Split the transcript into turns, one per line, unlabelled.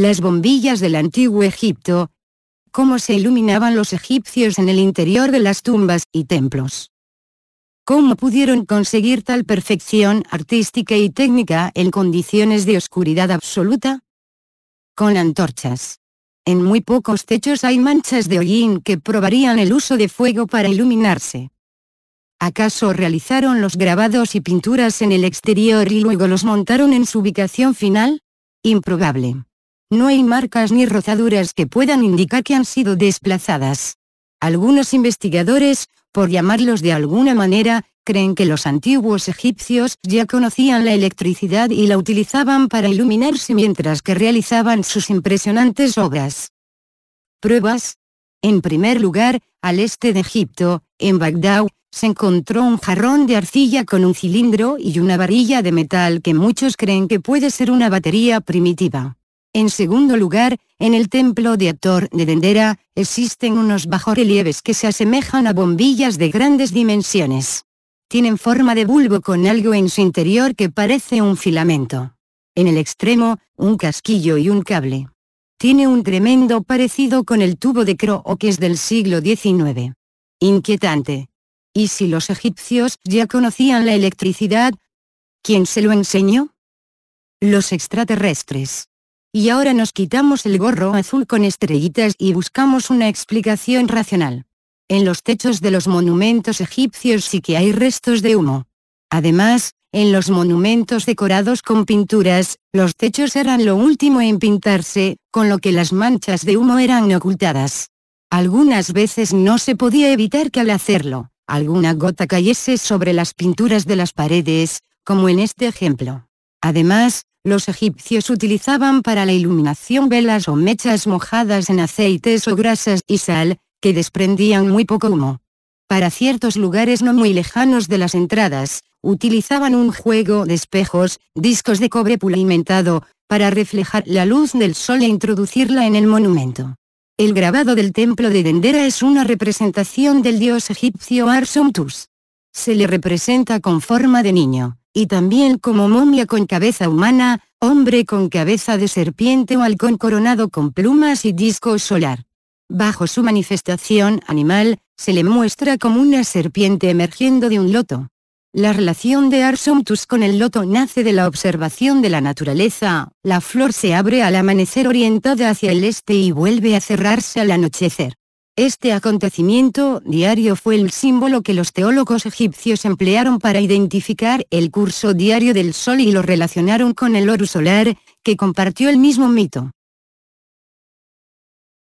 las bombillas del antiguo Egipto, cómo se iluminaban los egipcios en el interior de las tumbas y templos. ¿Cómo pudieron conseguir tal perfección artística y técnica en condiciones de oscuridad absoluta? Con antorchas. En muy pocos techos hay manchas de hollín que probarían el uso de fuego para iluminarse. ¿Acaso realizaron los grabados y pinturas en el exterior y luego los montaron en su ubicación final? Improbable. No hay marcas ni rozaduras que puedan indicar que han sido desplazadas. Algunos investigadores, por llamarlos de alguna manera, creen que los antiguos egipcios ya conocían la electricidad y la utilizaban para iluminarse mientras que realizaban sus impresionantes obras. Pruebas. En primer lugar, al este de Egipto, en Bagdad, se encontró un jarrón de arcilla con un cilindro y una varilla de metal que muchos creen que puede ser una batería primitiva. En segundo lugar, en el templo de Ator de Dendera, existen unos bajorrelieves que se asemejan a bombillas de grandes dimensiones. Tienen forma de bulbo con algo en su interior que parece un filamento. En el extremo, un casquillo y un cable. Tiene un tremendo parecido con el tubo de Crookes del siglo XIX. Inquietante. ¿Y si los egipcios ya conocían la electricidad? ¿Quién se lo enseñó? Los extraterrestres y ahora nos quitamos el gorro azul con estrellitas y buscamos una explicación racional. En los techos de los monumentos egipcios sí que hay restos de humo. Además, en los monumentos decorados con pinturas, los techos eran lo último en pintarse, con lo que las manchas de humo eran ocultadas. Algunas veces no se podía evitar que al hacerlo, alguna gota cayese sobre las pinturas de las paredes, como en este ejemplo. Además, los egipcios utilizaban para la iluminación velas o mechas mojadas en aceites o grasas y sal, que desprendían muy poco humo. Para ciertos lugares no muy lejanos de las entradas, utilizaban un juego de espejos, discos de cobre pulimentado, para reflejar la luz del sol e introducirla en el monumento. El grabado del templo de Dendera es una representación del dios egipcio Arsumtus. Se le representa con forma de niño y también como momia con cabeza humana, hombre con cabeza de serpiente o halcón coronado con plumas y disco solar. Bajo su manifestación animal, se le muestra como una serpiente emergiendo de un loto. La relación de Arsomtus con el loto nace de la observación de la naturaleza, la flor se abre al amanecer orientada hacia el este y vuelve a cerrarse al anochecer. Este acontecimiento diario fue el símbolo que los teólogos egipcios emplearon para identificar el curso diario del Sol y lo relacionaron con el Horus solar, que compartió el mismo mito.